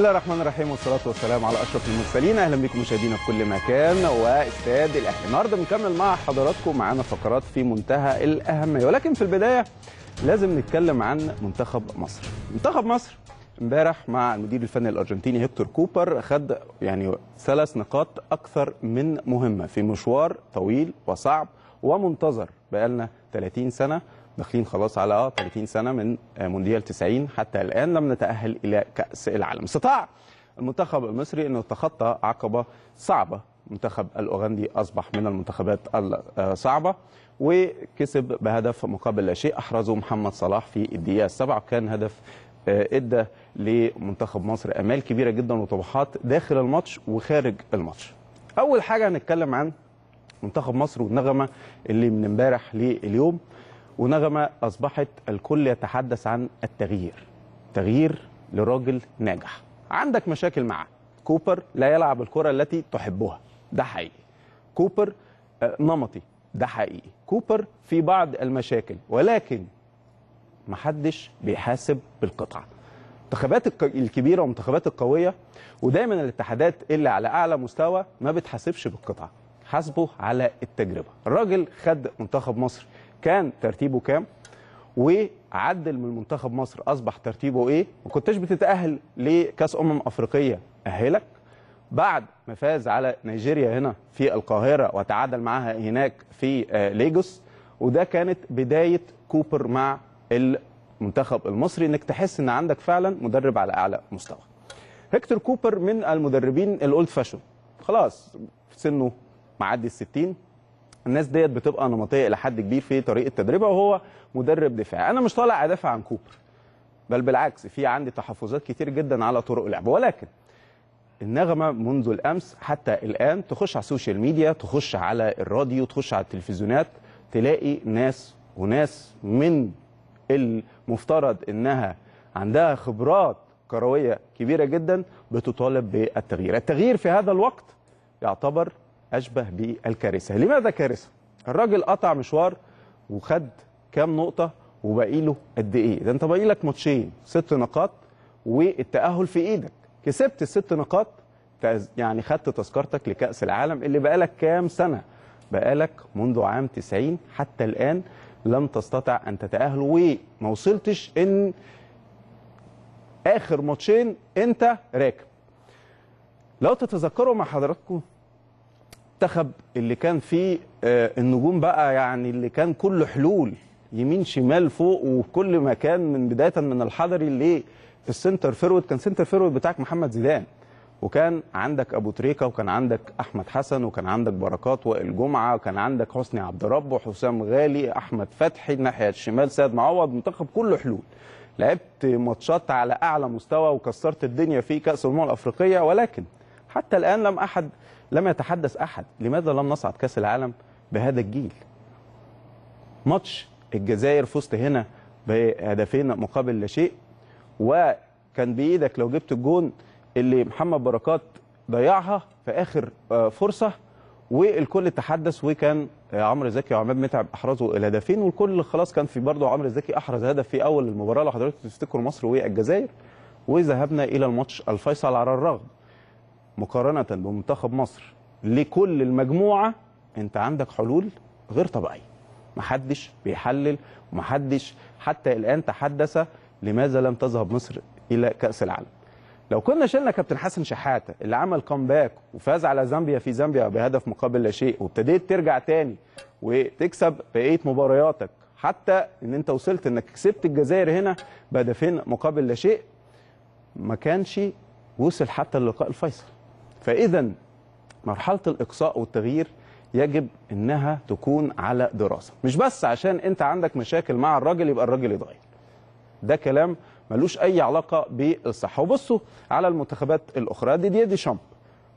الله الرحمن الرحيم والصلاه والسلام على اشرف المرسلين اهلا بكم مشاهدينا في كل مكان واستاد الاهلي النهارده بنكمل مع حضراتكم معانا فقرات في منتهى الاهميه ولكن في البدايه لازم نتكلم عن منتخب مصر منتخب مصر امبارح مع المدير الفني الارجنتيني هيكتور كوبر خد يعني ثلاث نقاط اكثر من مهمه في مشوار طويل وصعب ومنتظر بقالنا 30 سنه داخلين خلاص على 30 آه، سنه من آه، مونديال 90 حتى الان لم نتاهل الى كاس العالم استطاع المنتخب المصري انه يتخطى عقبه صعبه منتخب الاوغندي اصبح من المنتخبات الصعبه وكسب بهدف مقابل لا شيء احرزه محمد صلاح في الدقيقه السابعه وكان هدف آه، ادى لمنتخب مصر امال كبيره جدا وطموحات داخل الماتش وخارج الماتش. اول حاجه هنتكلم عن منتخب مصر والنغمه اللي من امبارح لليوم ونغمة أصبحت الكل يتحدث عن التغيير تغيير لراجل ناجح عندك مشاكل معاه كوبر لا يلعب الكرة التي تحبها ده حقيقي كوبر آه، نمطي ده حقيقي كوبر في بعض المشاكل ولكن محدش بيحاسب بالقطعة المنتخبات الكبيره والمنتخبات القويه ودايما الاتحادات اللي على اعلى مستوى ما بتحاسبش بالقطعه حاسبه على التجربه الراجل خد منتخب مصر كان ترتيبه كام وعدل من منتخب مصر اصبح ترتيبه ايه ما كنتش بتتاهل لكاس امم افريقيه اهلك بعد ما فاز على نيجيريا هنا في القاهره وتعادل معاها هناك في آه، ليجوس وده كانت بدايه كوبر مع المنتخب المصري انك تحس ان عندك فعلا مدرب على اعلى مستوى هكتور كوبر من المدربين الاولد فاشون خلاص في سنه معدي الستين الناس ديت بتبقى نمطيه الى حد كبير في طريقه تدريبها وهو مدرب دفاع انا مش طالع ادافع عن كوبر بل بالعكس في عندي تحفظات كتير جدا على طرق لعبه ولكن النغمه منذ الامس حتى الان تخش على السوشيال ميديا تخش على الراديو تخش على التلفزيونات تلاقي ناس وناس من المفترض انها عندها خبرات كرويه كبيره جدا بتطالب بالتغيير التغيير في هذا الوقت يعتبر أشبه بالكارثة لماذا كارثة؟ الراجل قطع مشوار وخد كام نقطة وباقي له قد إيه؟ ده أنت باقي لك ماتشين ست نقاط والتأهل في إيدك كسبت الست نقاط يعني خدت تذكرتك لكأس العالم اللي بقالك كام سنة بقالك منذ عام 90 حتى الآن لم تستطع أن تتأهل وما وصلتش إن آخر ماتشين أنت راكب لو تتذكروا مع حضراتكم المنتخب اللي كان فيه آه، النجوم بقى يعني اللي كان كله حلول يمين شمال فوق وكل مكان من بدايه من الحضري اللي في السنتر فيرود كان سنتر فيرود بتاعك محمد زيدان وكان عندك ابو تريكه وكان عندك احمد حسن وكان عندك بركات وائل جمعه وكان عندك حسني عبد ربه حسام غالي احمد فتحي الناحيه الشمال سيد معوض منتخب كله حلول لعبت ماتشات على اعلى مستوى وكسرت الدنيا في كاس الامم الافريقيه ولكن حتى الان لم احد لم يتحدث أحد لماذا لم نصعد كأس العالم بهذا الجيل ماتش الجزائر فزت هنا بهدفين مقابل لا شيء وكان بايدك لو جبت الجون اللي محمد بركات ضيعها في اخر آه، فرصه والكل تحدث وكان آه، عمرو زكي وعماد متعب احرزوا الهدفين والكل خلاص كان في برضه عمرو زكي احرز هدف في اول المباراه لو حضرتك تفتكروا مصر والجزائر وذهبنا الى الماتش الفيصل على الرغم مقارنه بمنتخب مصر لكل المجموعه انت عندك حلول غير طبيعيه محدش بيحلل ومحدش حتى الان تحدث لماذا لم تذهب مصر الى كاس العالم لو كنا شلنا كابتن حسن شحاته اللي عمل كومباك وفاز على زامبيا في زامبيا بهدف مقابل لا شيء وابتديت ترجع تاني وتكسب بقيه مبارياتك حتى ان انت وصلت انك كسبت الجزائر هنا بهدفين مقابل لا شيء ما كانش وصل حتى اللقاء الفيصل فإذا مرحلة الإقصاء والتغيير يجب إنها تكون على دراسة مش بس عشان أنت عندك مشاكل مع الراجل يبقى الراجل يتغير ده كلام ملوش أي علاقة بالصحة وبصوا على المنتخبات الأخرى دي دي, دي شامب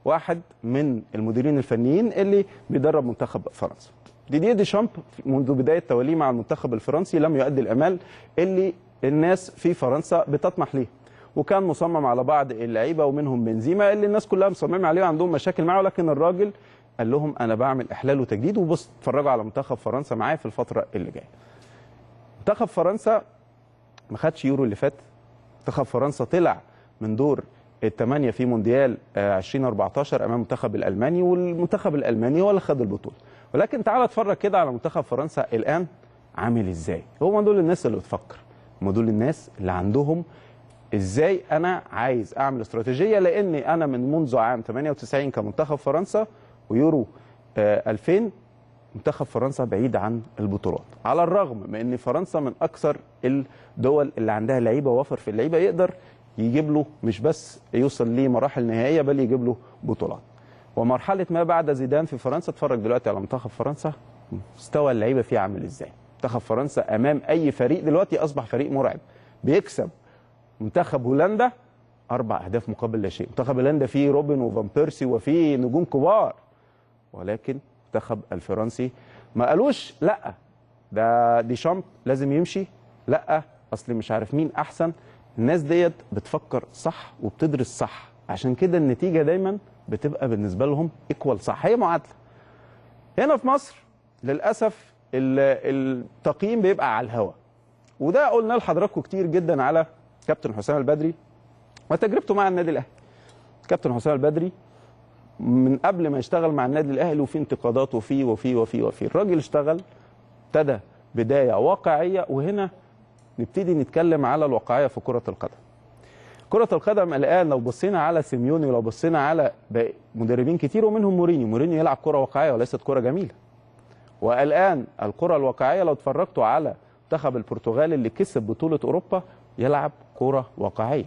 واحد من المديرين الفنيين اللي بيدرب منتخب فرنسا ديدي شامب منذ بداية توليه مع المنتخب الفرنسي لم يؤدي الأمال اللي الناس في فرنسا بتطمح ليه وكان مصمم على بعض اللعيبه ومنهم بنزيما اللي الناس كلها مصممه عليه وعندهم مشاكل معاه ولكن الراجل قال لهم انا بعمل احلال وتجديد وبص اتفرجوا على منتخب فرنسا معايا في الفتره اللي جايه. منتخب فرنسا ما خدش يورو اللي فات منتخب فرنسا طلع من دور الثمانيه في مونديال 2014 آه، امام المنتخب الالماني والمنتخب الالماني هو اللي خد البطوله ولكن تعال اتفرج كده على منتخب فرنسا الان عامل ازاي هو دول الناس اللي بتفكر هم دول الناس اللي عندهم ازاي انا عايز اعمل استراتيجيه لاني انا من منذ عام 98 كمنتخب فرنسا ويورو 2000 آه، منتخب فرنسا بعيد عن البطولات على الرغم من ان فرنسا من اكثر الدول اللي عندها لعيبه وفر في اللعيبه يقدر يجيب له مش بس يوصل ليه مراحل نهائيه بل يجيب له بطولات ومرحله ما بعد زيدان في فرنسا اتفرج دلوقتي على منتخب فرنسا مستوى اللعيبه فيه عامل ازاي منتخب فرنسا امام اي فريق دلوقتي اصبح فريق مرعب بيكسب منتخب هولندا اربع اهداف مقابل لا شيء منتخب هولندا فيه روبن وفان بيرسي وفيه نجوم كبار ولكن المنتخب الفرنسي ما قالوش لا ده ديشامب لازم يمشي لا اصل مش عارف مين احسن الناس ديت بتفكر صح وبتدرس صح عشان كده النتيجه دايما بتبقى بالنسبه لهم ايكوال صح هي معادله هنا في مصر للاسف التقييم بيبقى على الهوا وده قلنا لحضراتكم كتير جدا على كابتن حسام البدري وتجربته مع النادي الاهلي كابتن حسام البدري من قبل ما يشتغل مع النادي الاهلي وفي انتقادات وفي وفي وفي وفي الراجل اشتغل ابتدى بدايه واقعيه وهنا نبتدي نتكلم على الواقعيه في كره القدم كره القدم الان لو بصينا على سيميوني ولو بصينا على مدربين كتير ومنهم مورينيو مورينيو يلعب كره واقعيه وليست كره جميله والان الكره الواقعيه لو اتفرجتوا على منتخب البرتغال اللي كسب بطوله اوروبا يلعب كرة واقعية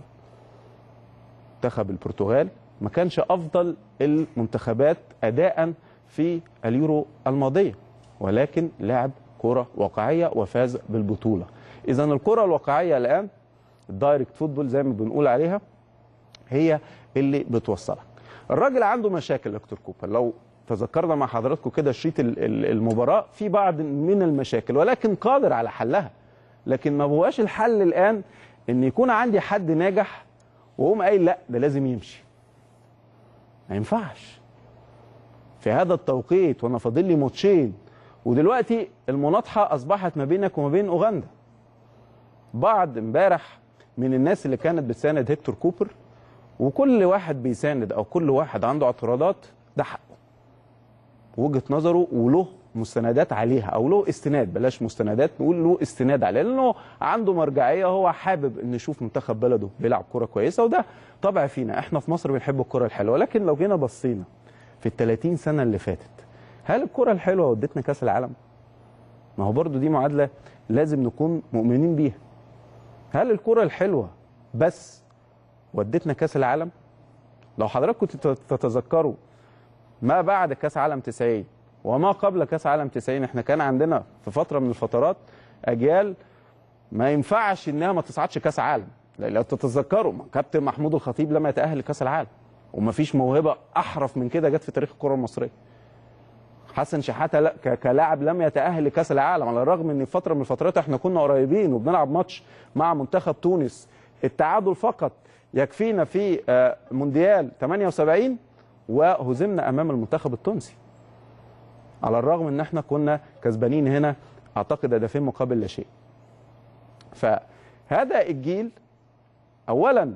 منتخب البرتغال ما كانش أفضل المنتخبات أداء في اليورو الماضية ولكن لعب كرة واقعية وفاز بالبطولة إذا الكرة الواقعية الآن الدايركت فوتبول زي ما بنقول عليها هي اللي بتوصلك الراجل عنده مشاكل دكتور كوبر لو تذكرنا مع حضراتكم كده شريط المباراه في بعض من المشاكل ولكن قادر على حلها لكن ما هواش الحل الان ان يكون عندي حد ناجح واقوم قايل لا ده لازم يمشي ما ينفعش في هذا التوقيت وانا فاضل لي ماتشين ودلوقتي المناطحه اصبحت ما بينك وما بين اوغندا بعض امبارح من الناس اللي كانت بتساند هيكتور كوبر وكل واحد بيساند او كل واحد عنده اعتراضات ده حقه وجهه نظره وله مستندات عليها او له استناد بلاش مستندات نقول له استناد عليها لانه عنده مرجعيه هو حابب ان يشوف منتخب بلده بيلعب كوره كويسه وده طبع فينا احنا في مصر بنحب الكوره الحلوه لكن لو جينا بصينا في ال 30 سنه اللي فاتت هل الكوره الحلوه ودتنا كاس العالم؟ ما هو برضو دي معادله لازم نكون مؤمنين بيها. هل الكوره الحلوه بس ودتنا كاس العالم؟ لو حضراتكم تتذكروا ما بعد كاس عالم 90 وما قبل كاس عالم 90 احنا كان عندنا في فتره من الفترات اجيال ما ينفعش انها ما تصعدش كاس عالم لو تتذكروا كابتن محمود الخطيب لما يتاهل لكاس العالم ومفيش موهبه احرف من كده جت في تاريخ الكره المصريه حسن شحاته لا كلاعب لم يتاهل لكاس العالم على الرغم ان في فتره من الفترات احنا كنا قريبين وبنلعب ماتش مع منتخب تونس التعادل فقط يكفينا في آه، مونديال 78 وهزمنا امام المنتخب التونسي على الرغم ان احنا كنا كسبانين هنا اعتقد هدفين مقابل لا شيء فهذا الجيل اولا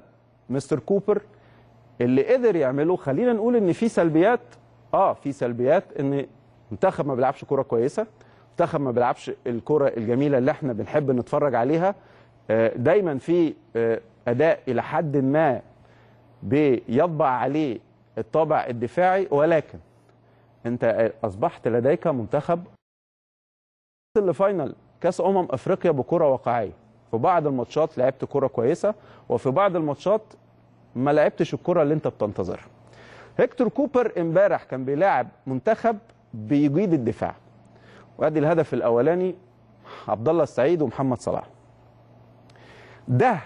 مستر كوبر اللي قدر يعمله خلينا نقول ان في سلبيات اه في سلبيات ان منتخب ما بيلعبش كوره كويسه منتخب ما بيلعبش الكوره الجميله اللي احنا بنحب نتفرج عليها آه، دايما في آه، اداء الى حد ما بيطبع عليه الطابع الدفاعي ولكن انت اصبحت لديك منتخب وصل لفاينل كاس امم افريقيا بكره واقعيه في بعض الماتشات لعبت كره كويسه وفي بعض الماتشات ما لعبتش الكره اللي انت بتنتظرها هيكتور كوبر امبارح كان بيلاعب منتخب بيجيد الدفاع وادي الهدف الاولاني عبد الله السعيد ومحمد صلاح ده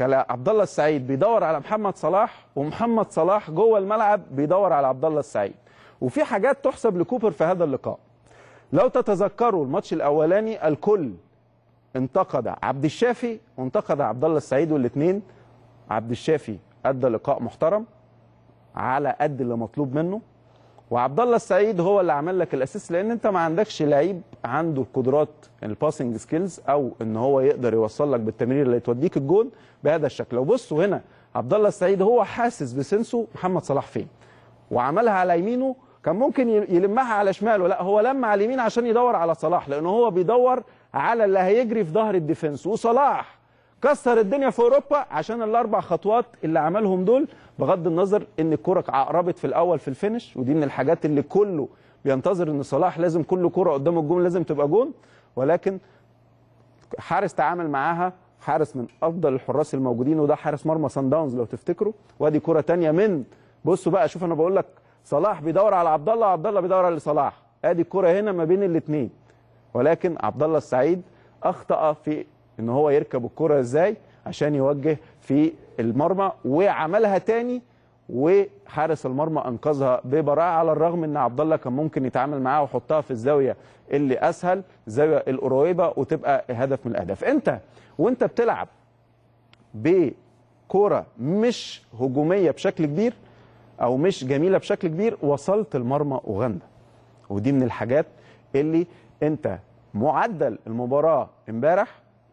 عبد الله السعيد بيدور على محمد صلاح ومحمد صلاح جوه الملعب بيدور على عبد الله السعيد وفي حاجات تحسب لكوبر في هذا اللقاء لو تتذكروا الماتش الاولاني الكل انتقد عبد الشافي وانتقد عبد الله السعيد والاثنين عبد الشافي ادى لقاء محترم على قد اللي مطلوب منه وعبد الله السعيد هو اللي عمل لك الاسيست لان انت ما عندكش لعيب عنده القدرات الباسنج سكيلز او ان هو يقدر يوصل لك بالتمرير اللي توديك الجون بهذا الشكل لو بصوا هنا عبد الله السعيد هو حاسس بسنسه محمد صلاح فين وعملها على يمينه كان ممكن يلمها على شماله لا هو لم على اليمين عشان يدور على صلاح لان هو بيدور على اللي هيجري في ظهر الديفنس وصلاح كسر الدنيا في اوروبا عشان الاربع خطوات اللي عملهم دول بغض النظر ان الكره عقربت في الاول في الفينش ودي من الحاجات اللي كله بينتظر ان صلاح لازم كل كره قدام الجون لازم تبقى جون ولكن حارس تعامل معاها حارس من افضل الحراس الموجودين وده حارس مرمى سان داونز لو تفتكروا وادي كره ثانيه من بصوا بقى شوف انا بقول لك صلاح بيدور على عبد الله عبد الله بيدور على صلاح ادي الكره هنا ما بين الاثنين ولكن عبد الله السعيد اخطا في ان هو يركب الكره ازاي عشان يوجه في المرمى وعملها تاني وحارس المرمى انقذها ببراعه على الرغم ان عبد الله كان ممكن يتعامل معاها ويحطها في الزاويه اللي اسهل الزاويه القريبه وتبقى هدف من الاهداف انت وانت بتلعب بكوره مش هجوميه بشكل كبير او مش جميله بشكل كبير وصلت المرمى اوغندا ودي من الحاجات اللي انت معدل المباراه امبارح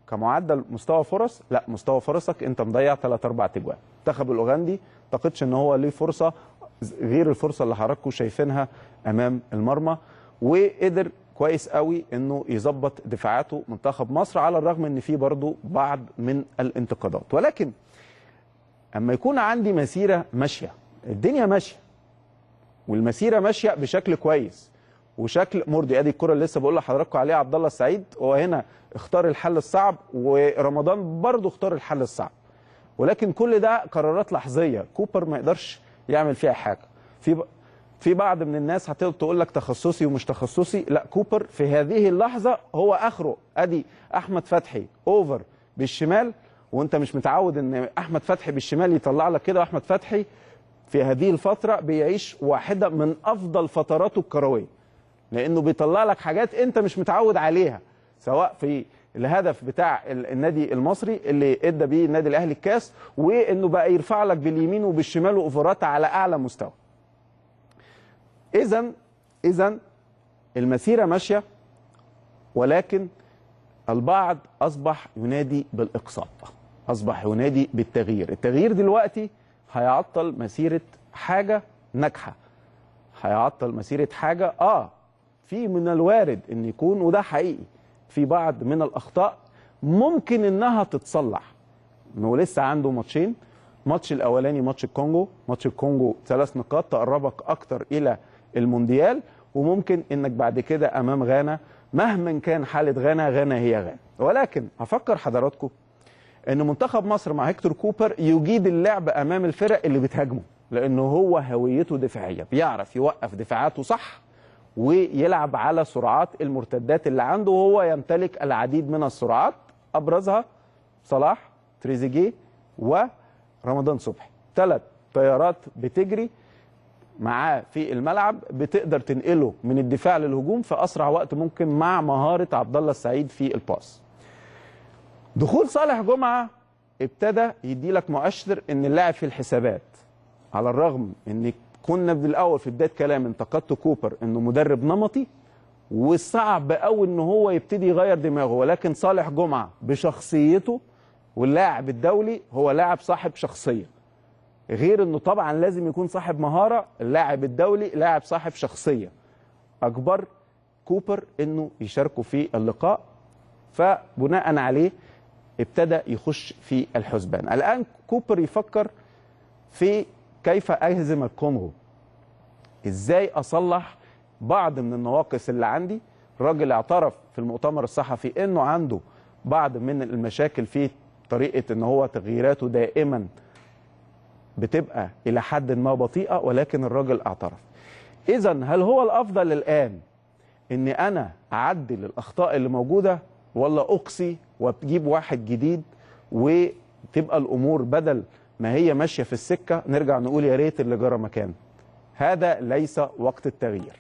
كمعدل مستوى فرص لا مستوى فرصك انت مضيع 3 4 تجوان المنتخب الاوغندي اعتقدش ان هو ليه فرصه غير الفرصه اللي حضراتكم شايفينها امام المرمى وقدر كويس قوي انه يظبط دفاعاته منتخب مصر على الرغم ان في برضه بعض من الانتقادات ولكن اما يكون عندي مسيره ماشيه الدنيا ماشيه والمسيره ماشيه بشكل كويس وشكل مرضي ادي الكره اللي لسه بقول لحضراتكم عليها عبد الله السعيد هو هنا اختار الحل الصعب ورمضان برضه اختار الحل الصعب ولكن كل ده قرارات لحظيه كوبر ما يقدرش يعمل فيها حاجه في ب... في بعض من الناس هتقول تقول لك تخصصي ومش تخصصي لا كوبر في هذه اللحظه هو اخره ادي احمد فتحي اوفر بالشمال وانت مش متعود ان احمد فتحي بالشمال يطلع لك كده واحمد فتحي في هذه الفترة بيعيش واحدة من أفضل فتراته الكروية لأنه بيطلع لك حاجات أنت مش متعود عليها سواء في الهدف بتاع النادي المصري اللي ادى بيه النادي الاهلي الكاس وانه بقى يرفع لك باليمين وبالشمال واوفرات على اعلى مستوى. اذا اذا المسيره ماشيه ولكن البعض اصبح ينادي بالاقصاء، اصبح ينادي بالتغيير، التغيير دلوقتي هيعطل مسيره حاجه ناجحه هيعطل مسيره حاجه اه في من الوارد ان يكون وده حقيقي في بعض من الاخطاء ممكن انها تتصلح انه لسه عنده ماتشين ماتش الاولاني ماتش الكونجو ماتش الكونجو ثلاث نقاط تقربك اكتر الى المونديال وممكن انك بعد كده امام غانا مهما كان حاله غانا غانا هي غانا ولكن افكر حضراتكم ان منتخب مصر مع هيكتور كوبر يجيد اللعب امام الفرق اللي بتهاجمه لانه هو هويته دفاعيه بيعرف يوقف دفاعاته صح ويلعب على سرعات المرتدات اللي عنده وهو يمتلك العديد من السرعات ابرزها صلاح تريزيجيه ورمضان صبحي ثلاث طيارات بتجري معاه في الملعب بتقدر تنقله من الدفاع للهجوم في اسرع وقت ممكن مع مهاره عبد الله السعيد في الباس دخول صالح جمعه ابتدى يدي لك مؤشر ان اللاعب في الحسابات على الرغم ان كنا من الاول في بدايه كلام انتقدت كوبر انه مدرب نمطي وصعب قوي ان هو يبتدي يغير دماغه ولكن صالح جمعه بشخصيته واللاعب الدولي هو لاعب صاحب شخصيه غير انه طبعا لازم يكون صاحب مهاره اللاعب الدولي لاعب صاحب شخصيه اجبر كوبر انه يشاركوا في اللقاء فبناء عليه ابتدى يخش في الحسبان الآن كوبر يفكر في كيف أهزم الكونغو إزاي أصلح بعض من النواقص اللي عندي راجل اعترف في المؤتمر الصحفي أنه عنده بعض من المشاكل في طريقة أن هو تغييراته دائما بتبقى إلى حد ما بطيئة ولكن الراجل اعترف إذا هل هو الأفضل الآن أن أنا أعدل الأخطاء اللي موجودة ولا أقصي وتجيب واحد جديد وتبقى الامور بدل ما هي ماشيه في السكه نرجع نقول يا ريت اللي جرى مكانه. هذا ليس وقت التغيير.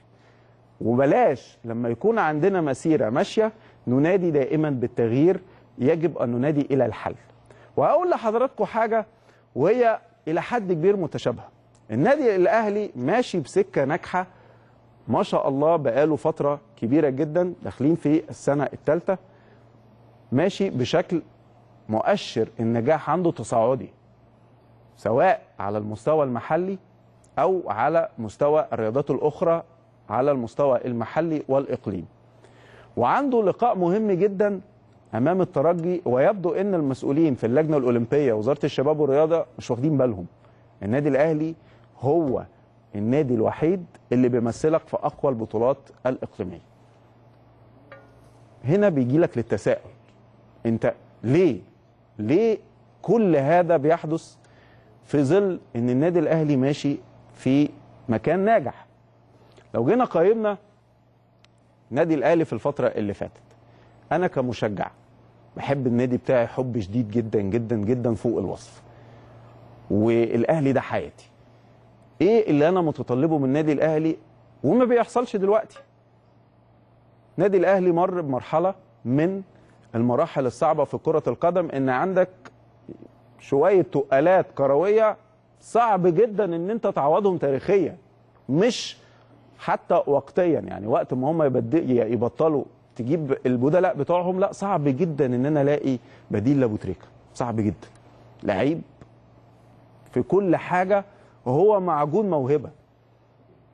وبلاش لما يكون عندنا مسيره ماشيه ننادي دائما بالتغيير يجب ان ننادي الى الحل. وهقول لحضراتكم حاجه وهي الى حد كبير متشابهه. النادي الاهلي ماشي بسكه ناجحه ما شاء الله بقاله فتره كبيره جدا داخلين في السنه الثالثه ماشي بشكل مؤشر النجاح عنده تصاعدي سواء على المستوى المحلي أو على مستوى الرياضات الأخرى على المستوى المحلي والإقليمي وعنده لقاء مهم جدا أمام الترجي ويبدو أن المسؤولين في اللجنة الأولمبية وزارة الشباب والرياضة مش واخدين بالهم النادي الأهلي هو النادي الوحيد اللي بيمثلك في أقوى البطولات الإقليمية هنا بيجي لك للتساؤل انت ليه ليه كل هذا بيحدث في ظل ان النادي الاهلي ماشي في مكان ناجح لو جينا قيمنا النادي الاهلي في الفتره اللي فاتت انا كمشجع بحب النادي بتاعي حب شديد جدا جدا جدا فوق الوصف والاهلي ده حياتي ايه اللي انا متطلبه من النادي الاهلي وما بيحصلش دلوقتي النادي الاهلي مر بمرحله من المراحل الصعبة في كرة القدم إن عندك شوية تقالات كروية صعب جدا إن أنت تعوضهم تاريخيا مش حتى وقتيا يعني وقت ما هم يبطلوا تجيب البدلاء بتوعهم لا صعب جدا ان انا الاقي بديل لابو تريكه صعب جدا لعيب في كل حاجه وهو معجون موهبه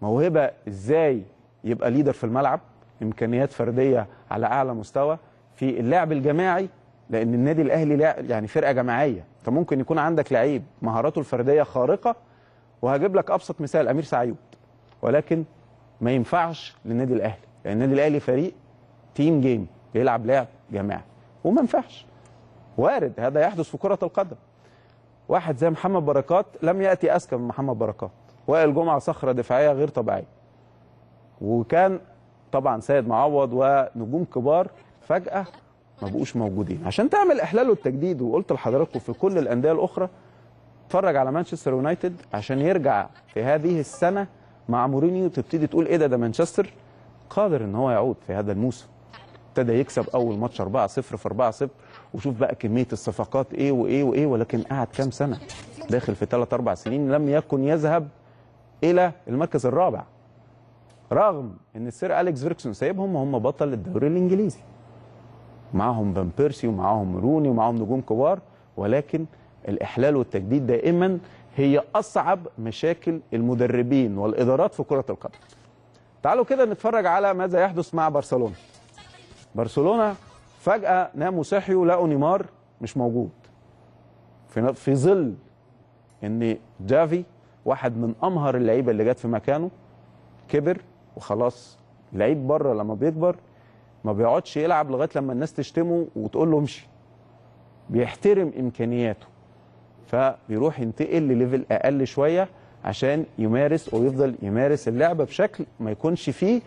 موهبه ازاي يبقى ليدر في الملعب امكانيات فرديه على اعلى مستوى في اللعب الجماعي لان النادي الاهلي يعني فرقه جماعيه فممكن يكون عندك لعيب مهاراته الفرديه خارقه وهجيب لك ابسط مثال امير سعيود ولكن ما ينفعش للنادي الاهلي لان يعني النادي الاهلي فريق تيم جيم بيلعب لعب جماعي وما ينفعش وارد هذا يحدث في كره القدم واحد زي محمد بركات لم ياتي اذكى من محمد بركات وائل جمعه صخره دفاعيه غير طبيعيه وكان طبعا سيد معوض ونجوم كبار فجأة ما بقوش موجودين عشان تعمل إحلال والتجديد وقلت لحضراتكم في كل الأندية الأخرى اتفرج على مانشستر يونايتد عشان يرجع في هذه السنة مع مورينيو تبتدي تقول إيه ده ده مانشستر قادر إن هو يعود في هذا الموسم ابتدى يكسب أول ماتش 4-0 في 4-0 وشوف بقى كمية الصفقات إيه وإيه وإيه ولكن قعد كام سنة داخل في 3-4 سنين لم يكن يذهب إلى المركز الرابع رغم ان السير اليكس فيركسون سايبهم وهم بطل الدوري الانجليزي معاهم فان بيرسي ومعاهم روني ومعاهم نجوم كبار ولكن الإحلال والتجديد دائما هي أصعب مشاكل المدربين والإدارات في كرة القدم تعالوا كده نتفرج على ماذا يحدث مع برشلونة برشلونة فجأة ناموا صحيوا لقوا نيمار مش موجود في, في ظل ان جافي واحد من امهر اللعيبه اللي جت في مكانه كبر وخلاص لعيب بره لما بيكبر ما بيقعدش يلعب لغايه لما الناس تشتمه وتقول له امشي بيحترم امكانياته فبيروح ينتقل لليفل اقل شويه عشان يمارس ويفضل يمارس اللعبه بشكل ما يكونش فيه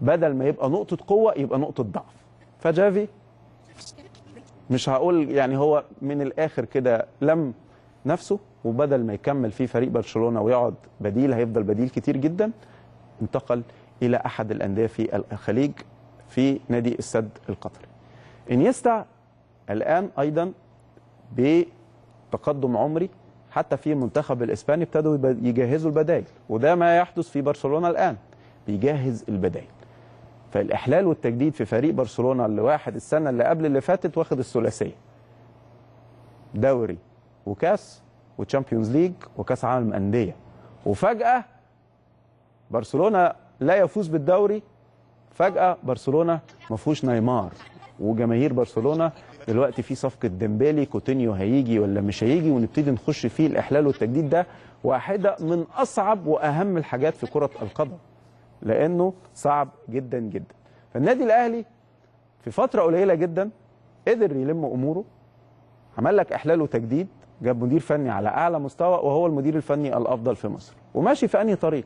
بدل ما يبقى نقطه قوه يبقى نقطه ضعف فجافي مش هقول يعني هو من الاخر كده لم نفسه وبدل ما يكمل في فريق برشلونه ويقعد بديل هيفضل بديل كتير جدا انتقل الى احد الانديه في الخليج في نادي السد القطري انيستا الآن أيضا بتقدم عمري حتى في المنتخب الإسباني ابتدوا يجهزوا البدائل وده ما يحدث في برشلونة الآن بيجهز البدائل فالإحلال والتجديد في فريق برشلونة اللي واحد السنة اللي قبل اللي فاتت واخد الثلاثية دوري وكاس وتشامبيونز ليج وكاس عالم أندية وفجأة برشلونة لا يفوز بالدوري فجأة برشلونة ما فيهوش نيمار وجماهير برشلونة دلوقتي في صفقة ديمبالي كوتينيو هيجي ولا مش هيجي ونبتدي نخش فيه الإحلال والتجديد ده واحدة من أصعب وأهم الحاجات في كرة القدم لأنه صعب جدا جدا فالنادي الأهلي في فترة قليلة جدا قدر يلم أموره عمل لك إحلال وتجديد جاب مدير فني على أعلى مستوى وهو المدير الفني الأفضل في مصر وماشي في أنهي طريق؟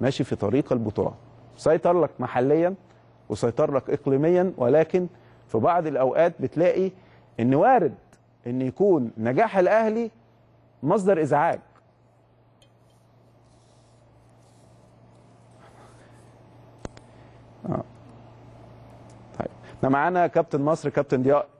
ماشي في طريق البطولات سيطر لك محليا وسيطر لك اقليميا ولكن في بعض الاوقات بتلاقي ان وارد ان يكون نجاح الاهلي مصدر ازعاج آه. طيب معانا كابتن مصر كابتن ضياء